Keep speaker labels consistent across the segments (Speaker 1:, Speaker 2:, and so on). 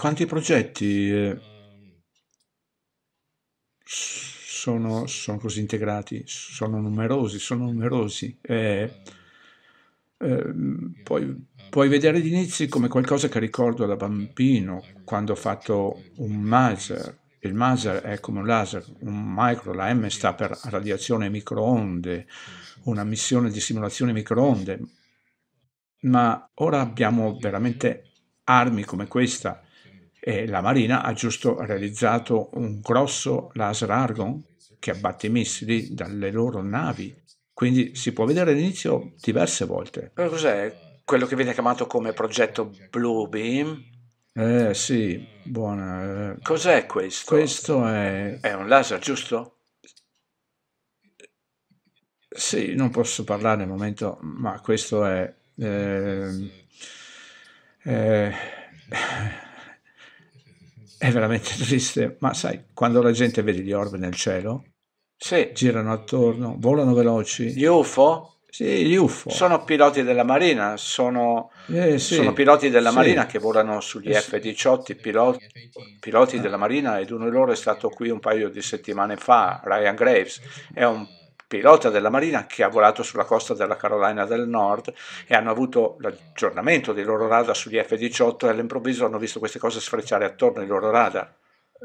Speaker 1: Quanti progetti eh, sono, sono così integrati? Sono numerosi, sono numerosi. Eh, eh, puoi, puoi, vedere gli inizi come qualcosa che ricordo da bambino, quando ho fatto un maser. Il maser è come un laser, un micro, la M sta per radiazione microonde, una missione di simulazione microonde. Ma ora abbiamo veramente armi come questa e la Marina ha giusto realizzato un grosso laser Argon che abbatte i missili dalle loro navi, quindi si può vedere l'inizio diverse volte. Cos'è? Quello che viene chiamato come progetto Blue Beam? Eh sì, buona. Eh. Cos'è questo? Questo è... È un laser, giusto? Sì, non posso parlare al momento, ma questo è... Ehm, eh, eh, è veramente triste, ma sai, quando la gente vede gli orbi nel cielo, sì. girano attorno, volano veloci. Gli UFO? Sì, gli UFO. Sono piloti della Marina, sono, eh, sì. sono piloti della sì. Marina che volano sugli F-18, piloti, piloti ah. della Marina ed uno di loro è stato qui un paio di settimane fa, Ryan Graves, è un pilota della Marina che ha volato sulla costa della Carolina del Nord e hanno avuto l'aggiornamento dei loro radar sugli F-18 e all'improvviso hanno visto queste cose sfrecciare attorno ai loro radar.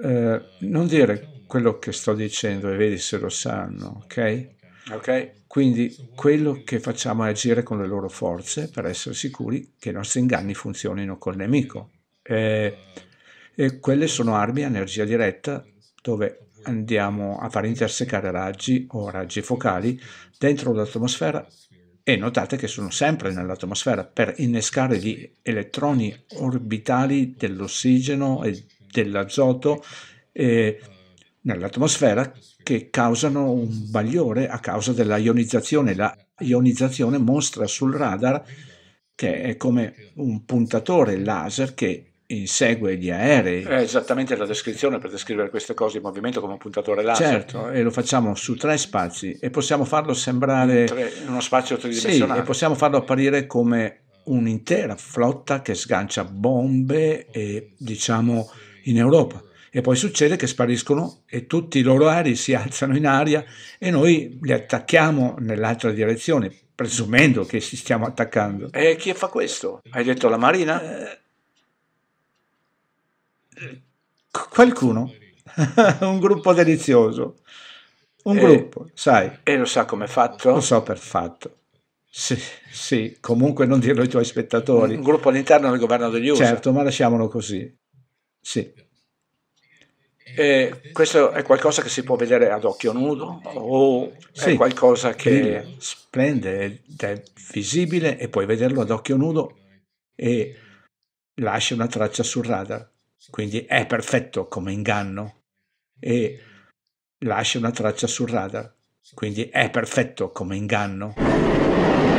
Speaker 1: Eh, non dire quello che sto dicendo e vedi se lo sanno, ok? Ok. Quindi quello che facciamo è agire con le loro forze per essere sicuri che i nostri inganni funzionino col nemico. Eh, e quelle sono armi a energia diretta dove andiamo a far intersecare raggi o raggi focali dentro l'atmosfera e notate che sono sempre nell'atmosfera per innescare gli elettroni orbitali dell'ossigeno e dell'azoto eh, nell'atmosfera che causano un bagliore a causa della ionizzazione. La ionizzazione mostra sul radar che è come un puntatore laser che insegue gli aerei. È esattamente la descrizione per descrivere queste cose in movimento come un puntatore laser. Certo, e lo facciamo su tre spazi e possiamo farlo sembrare... In tre, uno spazio tridimensionale. Sì, e possiamo farlo apparire come un'intera flotta che sgancia bombe e, diciamo in Europa. E poi succede che spariscono e tutti i loro aerei si alzano in aria e noi li attacchiamo nell'altra direzione, presumendo che ci stiamo attaccando. E chi fa questo? Hai detto la Marina? Eh, qualcuno, un gruppo delizioso, un eh, gruppo, sai. E lo sa come è fatto? Lo so per fatto. Sì, sì, comunque non dirlo ai tuoi spettatori. Un gruppo all'interno del governo degli USA. Certo, ma lasciamolo così. Sì. E questo è qualcosa che si può vedere ad occhio nudo o sì, è qualcosa che splende, è visibile e puoi vederlo ad occhio nudo e lascia una traccia sul radar. Quindi è perfetto come inganno e lascia una traccia sul radar. Quindi è perfetto come inganno.